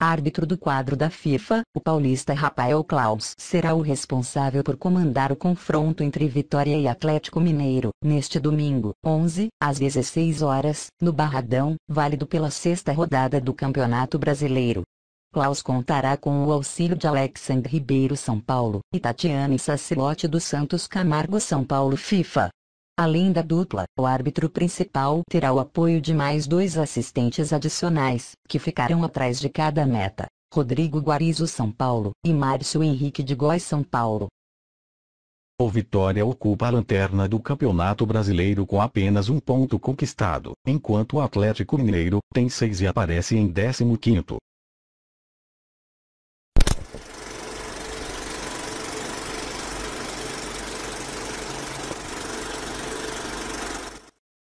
árbitro do quadro da FIFA, o paulista Rafael Claus será o responsável por comandar o confronto entre Vitória e Atlético Mineiro, neste domingo, 11, às 16 horas, no Barradão, válido pela sexta rodada do Campeonato Brasileiro. Klaus contará com o auxílio de Alexandre Ribeiro São Paulo e Tatiane Sacilote dos Santos Camargo São Paulo FIFA. Além da dupla, o árbitro principal terá o apoio de mais dois assistentes adicionais, que ficarão atrás de cada meta. Rodrigo Guarizo São Paulo e Márcio Henrique de Góis São Paulo. O Vitória ocupa a lanterna do Campeonato Brasileiro com apenas um ponto conquistado, enquanto o Atlético Mineiro tem seis e aparece em 15º.